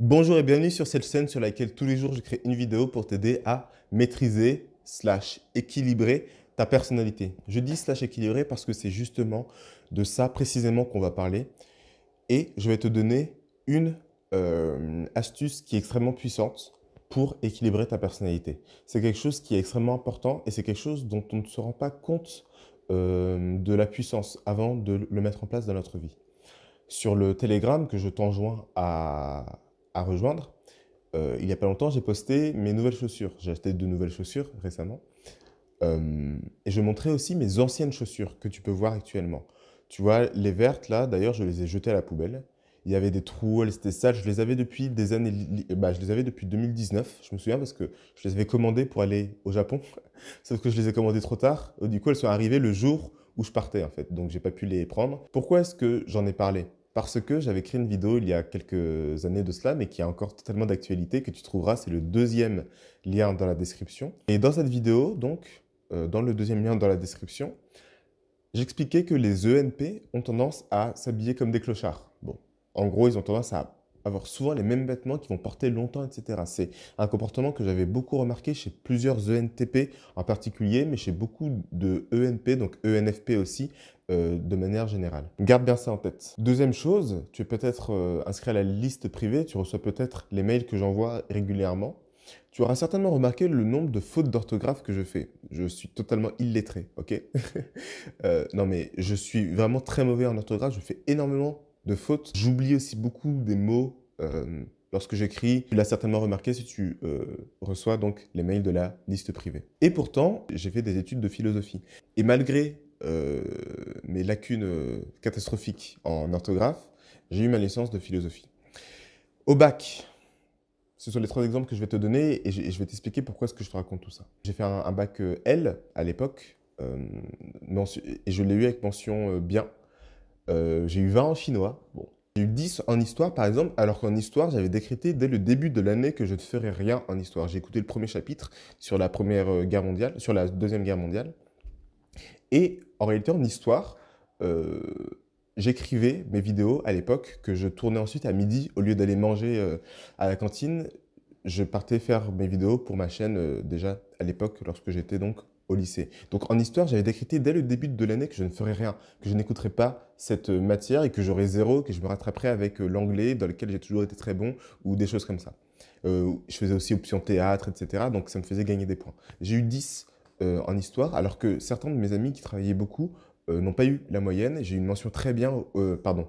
Bonjour et bienvenue sur cette scène sur laquelle tous les jours je crée une vidéo pour t'aider à maîtriser slash équilibrer ta personnalité. Je dis slash équilibrer parce que c'est justement de ça précisément qu'on va parler. Et je vais te donner une euh, astuce qui est extrêmement puissante pour équilibrer ta personnalité. C'est quelque chose qui est extrêmement important et c'est quelque chose dont on ne se rend pas compte euh, de la puissance avant de le mettre en place dans notre vie. Sur le Telegram que je t'enjoins à, à rejoindre. Euh, il n'y a pas longtemps, j'ai posté mes nouvelles chaussures. J'ai acheté de nouvelles chaussures récemment. Euh, et je montrais aussi mes anciennes chaussures que tu peux voir actuellement. Tu vois, les vertes, là, d'ailleurs, je les ai jetées à la poubelle. Il y avait des trous, elles étaient sales. Je les avais depuis des années. Bah, je les avais depuis 2019, je me souviens, parce que je les avais commandées pour aller au Japon. Sauf que je les ai commandées trop tard. Du coup, elles sont arrivées le jour où je partais, en fait. Donc, j'ai pas pu les prendre. Pourquoi est-ce que j'en ai parlé parce que j'avais créé une vidéo il y a quelques années de cela, mais qui a encore tellement d'actualité, que tu trouveras, c'est le deuxième lien dans la description. Et dans cette vidéo, donc, euh, dans le deuxième lien dans la description, j'expliquais que les ENP ont tendance à s'habiller comme des clochards. Bon, en gros, ils ont tendance à avoir souvent les mêmes vêtements qui vont porter longtemps, etc. C'est un comportement que j'avais beaucoup remarqué chez plusieurs ENTP en particulier, mais chez beaucoup de ENP, donc ENFP aussi, euh, de manière générale. Garde bien ça en tête. Deuxième chose, tu es peut-être euh, inscrit à la liste privée, tu reçois peut-être les mails que j'envoie régulièrement. Tu auras certainement remarqué le nombre de fautes d'orthographe que je fais. Je suis totalement illettré, ok euh, Non mais je suis vraiment très mauvais en orthographe, je fais énormément de J'oublie aussi beaucoup des mots euh, lorsque j'écris. Tu l'as certainement remarqué si tu euh, reçois donc les mails de la liste privée. Et pourtant, j'ai fait des études de philosophie. Et malgré euh, mes lacunes catastrophiques en orthographe, j'ai eu ma licence de philosophie. Au bac, ce sont les trois exemples que je vais te donner et je, vais t'expliquer pourquoi est-ce que je te raconte tout ça. J'ai fait un, bac L à l'époque et je l'ai eu avec mention bien. Euh, j'ai eu 20 en chinois. Bon. J'ai eu 10 en histoire, par exemple, alors qu'en histoire, j'avais décrété dès le début de l'année que je ne ferais rien en histoire. J'ai écouté le premier chapitre sur la Première euh, Guerre mondiale, sur la Deuxième Guerre mondiale. Et en réalité, en histoire, euh, j'écrivais mes vidéos à l'époque que je tournais ensuite à midi au lieu d'aller manger à la cantine. Je partais faire mes vidéos pour ma chaîne déjà à l'époque lorsque j'étais donc au lycée. Donc en histoire, j'avais décrit dès le début de l'année que je ne ferais rien, que je n'écouterais pas cette euh, matière et que j'aurais zéro, que je me rattraperais avec euh, l'anglais dans lequel j'ai toujours été très bon ou des choses comme ça. Euh, je faisais aussi option théâtre, etc. Donc ça me faisait gagner des points. J'ai eu 10 en histoire, alors que certains de mes amis qui travaillaient beaucoup n'ont pas eu la moyenne. J'ai eu une mention très bien, pardon,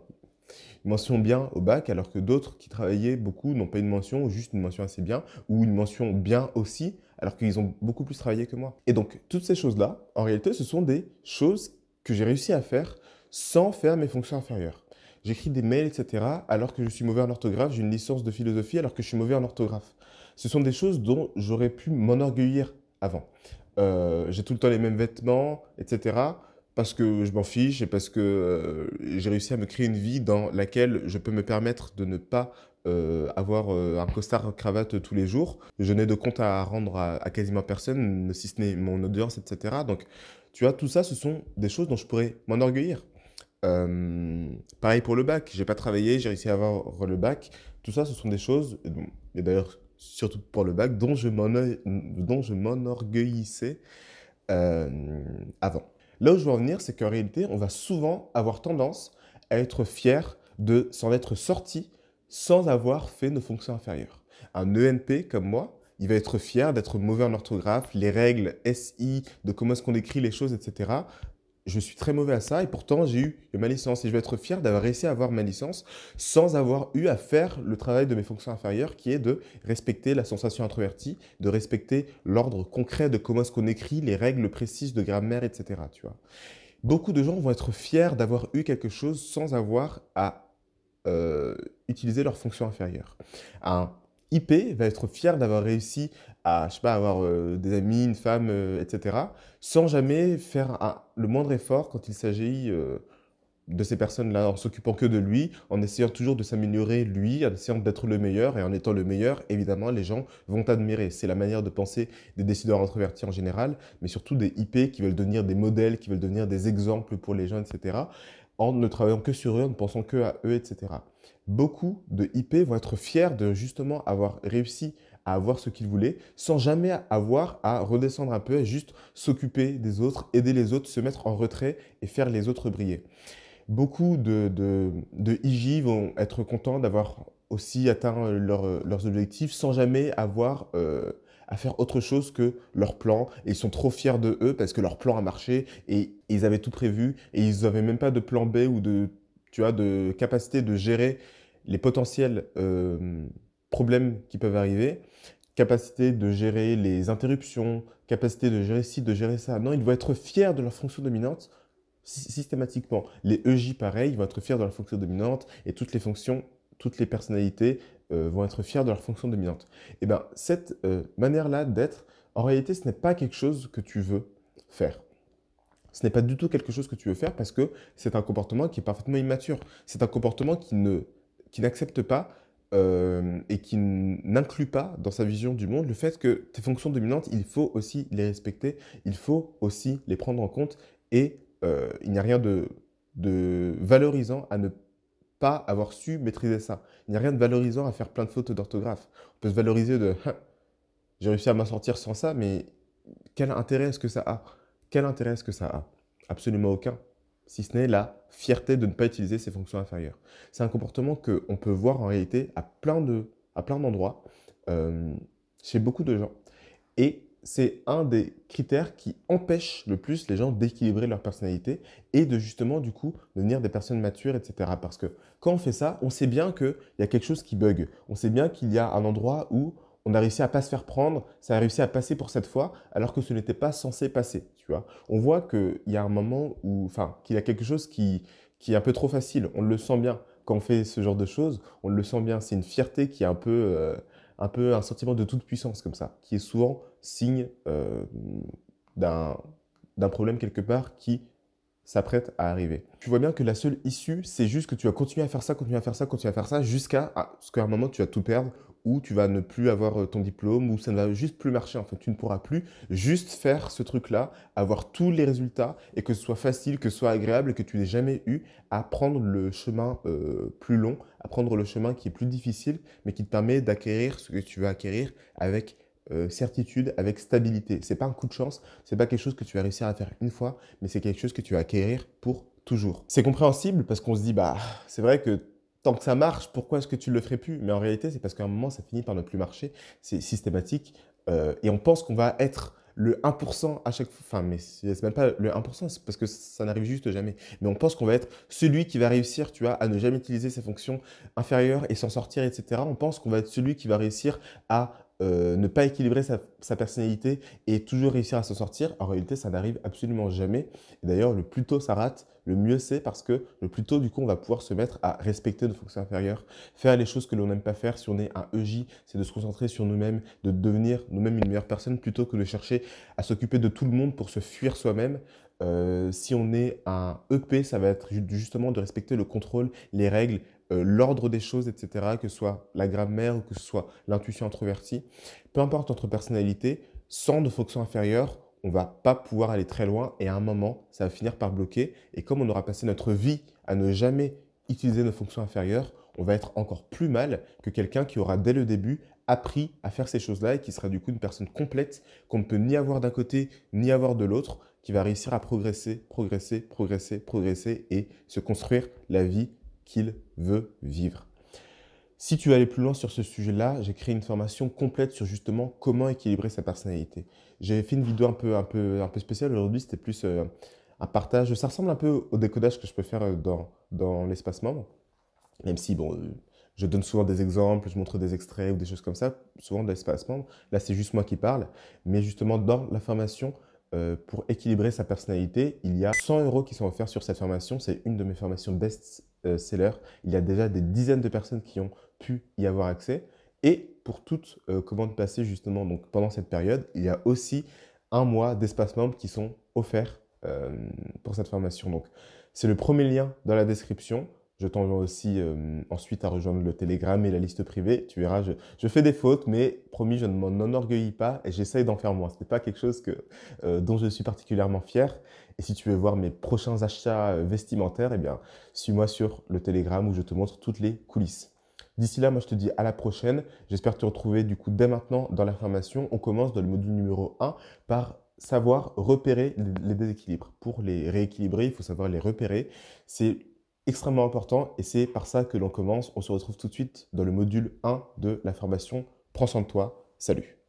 mention bien au bac, alors que d'autres qui travaillaient beaucoup n'ont pas eu une mention ou juste une mention assez bien, ou une mention bien aussi, alors qu'ils ont beaucoup plus travaillé que moi. Et donc, toutes ces choses-là, en réalité, ce sont des choses que j'ai réussi à faire sans faire mes fonctions inférieures. J'écris des mails, etc., alors que je suis mauvais en orthographe, j'ai une licence de philosophie alors que je suis mauvais en orthographe. Ce sont des choses dont j'aurais pu m'enorgueillir avant. Euh, j'ai tout le temps les mêmes vêtements, etc., parce que je m'en fiche et parce que euh, j'ai réussi à me créer une vie dans laquelle je peux me permettre de ne pas euh, avoir euh, un costard cravate tous les jours. Je n'ai de compte à rendre à, quasiment personne, si ce n'est mon audience, etc. Donc, tu vois, tout ça, ce sont des choses dont je pourrais m'enorgueillir. Euh, pareil pour le bac, j'ai pas travaillé, j'ai réussi à avoir le bac. Tout ça, ce sont des choses, et d'ailleurs surtout pour le bac, dont je m'enorgueillissais avant. Là où je veux en venir, c'est qu'en réalité, on va souvent avoir tendance à être fier de s'en être sorti sans avoir fait nos fonctions inférieures. Un ENP comme moi, il va être fier d'être mauvais en orthographe, les règles SI, de comment est-ce qu'on écrit les choses, etc. Je suis très mauvais à ça et pourtant j'ai eu ma licence et je vais être fier d'avoir réussi à avoir ma licence sans avoir eu à faire le travail de mes fonctions inférieures qui est de respecter la sensation introvertie, de respecter l'ordre concret de comment est-ce qu'on écrit, les règles précises de grammaire, etc. Tu vois. Beaucoup de gens vont être fiers d'avoir eu quelque chose sans avoir à euh, utiliser leur fonction inférieure. Un IP va être fier d'avoir réussi à, je pas, avoir euh, des amis, une femme, euh, etc., sans jamais faire le moindre effort quand il s'agit de ces personnes-là, en s'occupant que de lui, en essayant toujours de s'améliorer lui, en essayant d'être le meilleur, et en étant le meilleur, évidemment, les gens vont admirer. C'est la manière de penser des décideurs introvertis en général, mais surtout des IP qui veulent devenir des modèles, qui veulent devenir des exemples pour les gens, etc en ne travaillant que sur eux, en ne pensant que à eux, etc. Beaucoup de IP vont être fiers de justement avoir réussi à avoir ce qu'ils voulaient sans jamais avoir à redescendre un peu et juste s'occuper des autres, aider les autres, se mettre en retrait et faire les autres briller. Beaucoup de, de, de vont être contents d'avoir aussi atteint leurs objectifs sans jamais avoir euh, à faire autre chose que leur plan. Et ils sont trop fiers de eux parce que leur plan a marché et ils avaient tout prévu et ils n'avaient même pas de plan B ou de, tu vois, de capacité de gérer les potentiels euh, problèmes qui peuvent arriver, capacité de gérer les interruptions, capacité de gérer ci, de gérer ça. Non, ils vont être fiers de leur fonction dominante systématiquement. Les EJ, pareil, ils vont être fiers de leur fonction dominante et toutes les fonctions, toutes les personnalités euh, vont être fiers de leur fonction dominante. Et eh bien, cette euh, manière-là d'être, en réalité, ce n'est pas quelque chose que tu veux faire. Ce n'est pas du tout quelque chose que tu veux faire parce que c'est un comportement qui est parfaitement immature. C'est un comportement qui ne qui n'accepte pas euh, et qui n'inclut pas dans sa vision du monde le fait que tes fonctions dominantes, il faut aussi les respecter, il faut aussi les prendre en compte et il n'y a rien de, de valorisant à ne pas avoir su maîtriser ça. Il n'y a rien de valorisant à faire plein de fautes d'orthographe. On peut se valoriser de hein, j'ai réussi à m'en sortir sans ça, mais quel intérêt est-ce que ça a Quel intérêt est-ce que ça a Absolument aucun, si ce n'est la fierté de ne pas utiliser ses fonctions inférieures. C'est un comportement que on peut voir en réalité à plein de, à d'endroits, euh, chez beaucoup de gens. Et c'est un des critères qui empêche le plus les gens d'équilibrer leur personnalité et de justement, du coup, devenir des personnes matures, etc. Parce que quand on fait ça, on sait bien qu'il y a quelque chose qui bug. On sait bien qu'il y a un endroit où on a réussi à pas se faire prendre, ça a réussi à passer pour cette fois, alors que ce n'était pas censé passer, tu vois. On voit qu'il y a un moment où, enfin, qu'il y a quelque chose qui, est un peu trop facile. On le sent bien. Quand on fait ce genre de choses, on le sent bien. C'est une fierté qui est un peu, euh, un peu un sentiment de toute puissance comme ça, qui est souvent signe euh, d'un problème quelque part qui s'apprête à arriver. Tu vois bien que la seule issue, c'est juste que tu vas continuer à faire ça, continuer à faire ça, continuer à faire ça, jusqu'à ah, ce qu'à un moment, tu vas tout perdre, ou tu vas ne plus avoir euh, ton diplôme, ou ça ne va juste plus marcher, en fait, tu ne pourras plus juste faire ce truc-là, avoir tous les résultats, et que ce soit facile, que ce soit agréable, que tu n'aies jamais eu à prendre le chemin euh, plus long, à prendre le chemin qui est plus difficile, mais qui te permet d'acquérir ce que tu veux acquérir avec euh, certitude, avec stabilité. C'est pas un coup de chance, c'est pas quelque chose que tu vas réussir à faire une fois, mais c'est quelque chose que tu vas acquérir pour toujours. C'est compréhensible parce qu'on se dit bah c'est vrai que tant que ça marche, pourquoi est-ce que tu le ferais plus Mais en réalité, c'est parce qu'à un moment ça finit par ne plus marcher, c'est systématique euh, et on pense qu'on va être le 1% à chaque fois. Enfin, mais c'est même pas le 1%, parce que ça n'arrive juste jamais. Mais on pense qu'on va être celui qui va réussir, tu as à ne jamais utiliser ses fonctions inférieures et s'en sortir, etc. On pense qu'on va être celui qui va réussir à euh, ne pas équilibrer sa, personnalité et toujours réussir à s'en sortir, en réalité, ça n'arrive absolument jamais. D'ailleurs, le plus tôt ça rate, le mieux c'est parce que le plus tôt, du coup, on va pouvoir se mettre à respecter nos fonctions inférieures, faire les choses que l'on n'aime pas faire. Si on est un EJ, c'est de se concentrer sur nous-mêmes, de devenir nous-mêmes une meilleure personne plutôt que de chercher à s'occuper de tout le monde pour se fuir soi-même. Euh, si on est un EP, ça va être justement de respecter le contrôle, les règles, euh, l'ordre des choses, etc., que ce soit la grammaire ou que ce soit l'intuition introvertie, peu importe notre personnalité, sans nos fonctions inférieures, on va pas pouvoir aller très loin et à un moment, ça va finir par bloquer. Et comme on aura passé notre vie à ne jamais utiliser nos fonctions inférieures, on va être encore plus mal que quelqu'un qui aura dès le début appris à faire ces choses-là et qui sera du coup une personne complète qu'on ne peut ni avoir d'un côté ni avoir de l'autre, qui va réussir à progresser, progresser, progresser, progresser et se construire la vie qu'il veut vivre. Si tu veux aller plus loin sur ce sujet-là, j'ai créé une formation complète sur justement comment équilibrer sa personnalité. J'avais fait une vidéo un peu, peu, un peu spéciale aujourd'hui, c'était plus euh, un partage. Ça ressemble un peu au décodage que je peux faire euh, dans, dans l'espace membre, même si bon, euh, je donne souvent des exemples, je montre des extraits ou des choses comme ça, souvent de l'espace membre. Là, c'est juste moi qui parle, mais justement dans la formation, euh, pour équilibrer sa personnalité, il y a 100 euros qui sont offerts sur cette formation. C'est une de mes formations best-seller. Euh, il y a déjà des dizaines de personnes qui ont pu y avoir accès. Et pour toutes commande euh, commandes passées, justement, donc pendant cette période, il y a aussi un mois d'espace membre qui sont offerts pour cette formation. Donc, c'est le premier lien dans la description. Je t'envoie aussi euh, ensuite à rejoindre le Telegram et la liste privée. Tu verras, je, fais des fautes, mais promis, je ne m'en pas et j'essaye d'en faire moins. Ce n'est pas quelque chose euh, dont je suis particulièrement fier. Et si tu veux voir mes prochains achats euh, vestimentaires, eh bien, suis-moi sur le Telegram où je te montre toutes les coulisses. D'ici là, moi je te dis à la prochaine. J'espère te retrouver du coup dès maintenant dans la formation. On commence dans le module numéro 1 par savoir repérer les déséquilibres. Pour les rééquilibrer, il faut savoir les repérer. C'est extrêmement important et c'est par ça que l'on commence. On se retrouve tout de suite dans le module 1 de la formation Prends soin de toi. Salut